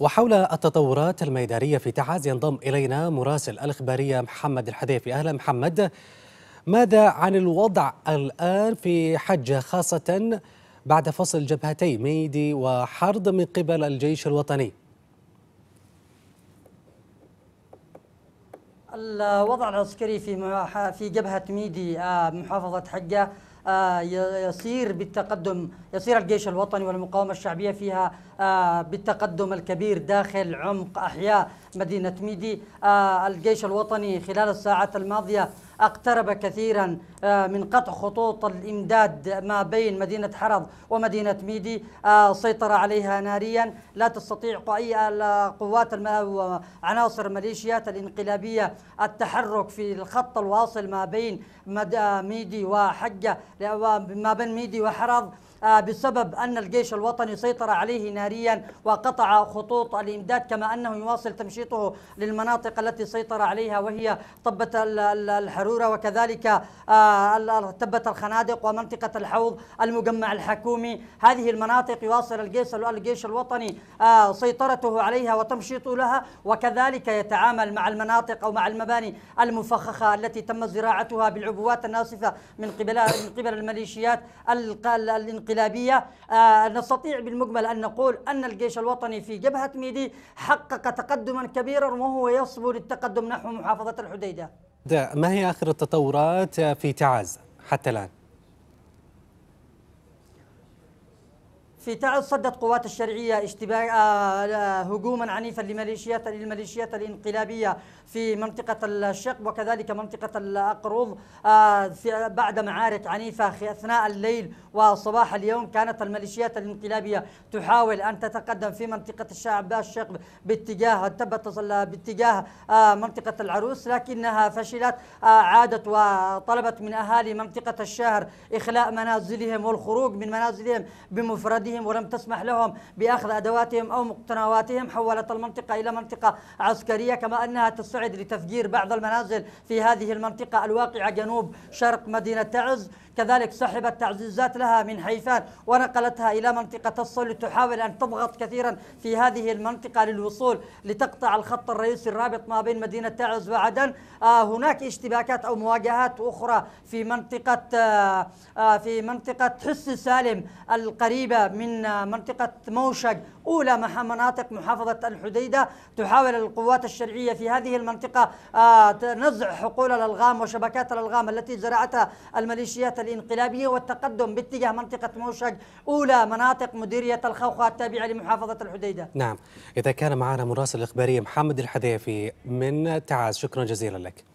وحول التطورات الميدانية في تعز ينضم إلينا مراسل الإخبارية محمد الحذيفي أهلا محمد ماذا عن الوضع الآن في حجة خاصة بعد فصل جبهتي ميدي وحرض من قبل الجيش الوطني الوضع العسكري في في جبهة ميدي آه، محافظة حجة آه، يسير بالتقدم يسير الجيش الوطني والمقاومة الشعبية فيها آه، بالتقدم الكبير داخل عمق أحياء مدينة ميدي آه، الجيش الوطني خلال الساعات الماضية اقترب كثيرا آه، من قطع خطوط الامداد ما بين مدينه حرض ومدينه ميدي سيطر عليها ناريا لا تستطيع اي قوات عناصر ميليشيات الانقلابيه التحرك في الخط الواصل ما بين ميدي وحجه ما بين ميدي وحرض آه، بسبب أن الجيش الوطني سيطر عليه ناريا وقطع خطوط الإمداد كما أنه يواصل تمشيطه للمناطق التي سيطر عليها وهي طبة الحرورة وكذلك تبة آه، الخنادق ومنطقة الحوض المجمع الحكومي هذه المناطق يواصل الجيش الجيش الوطني آه، سيطرته عليها وتمشيطه لها وكذلك يتعامل مع المناطق أو مع المباني المفخخة التي تم زراعتها بالعبوات الناصفة من قبل من قبل الميليشيات الانقلابية الانقلابية آه، نستطيع بالمجمل أن نقول أن الجيش الوطني في جبهة ميدي حقق تقدما كبيرا وهو يصبو للتقدم نحو محافظة الحديدة ما هي آخر التطورات في تعز حتى الآن؟ في تعز صدت قوات الشرعية اشتباك آه، آه، هجوما عنيفا لميليشيات للميليشيات الانقلابية في منطقة الشق وكذلك منطقة الأقرض آه، بعد معارك عنيفة أثناء الليل وصباح اليوم كانت الميليشيات الانقلابية تحاول أن تتقدم في منطقة الشعب الشق باتجاه تبت باتجاه منطقة العروس لكنها فشلت عادت وطلبت من أهالي منطقة الشهر إخلاء منازلهم والخروج من منازلهم بمفردهم أراضيهم ولم تسمح لهم بأخذ أدواتهم أو مقتنواتهم حولت المنطقة إلى منطقة عسكرية كما أنها تستعد لتفجير بعض المنازل في هذه المنطقة الواقعة جنوب شرق مدينة تعز كذلك سحبت تعزيزات لها من حيفان ونقلتها إلى منطقة الصل لتحاول أن تضغط كثيرا في هذه المنطقة للوصول لتقطع الخط الرئيسي الرابط ما بين مدينة تعز وعدن آه هناك اشتباكات أو مواجهات أخرى في منطقة آه آه في منطقة حس سالم القريبة من من آه، منطقة موشق أولى مناطق محافظة الحديدة تحاول القوات الشرعية في هذه المنطقة آه، نزع حقول الألغام وشبكات الألغام التي زرعتها الميليشيات الانقلابية والتقدم باتجاه منطقة موشق أولى مناطق مديرية الخوخة التابعة لمحافظة الحديدة نعم إذا كان معنا مراسل إخباري محمد الحذيفي من تعاز شكرا جزيلا لك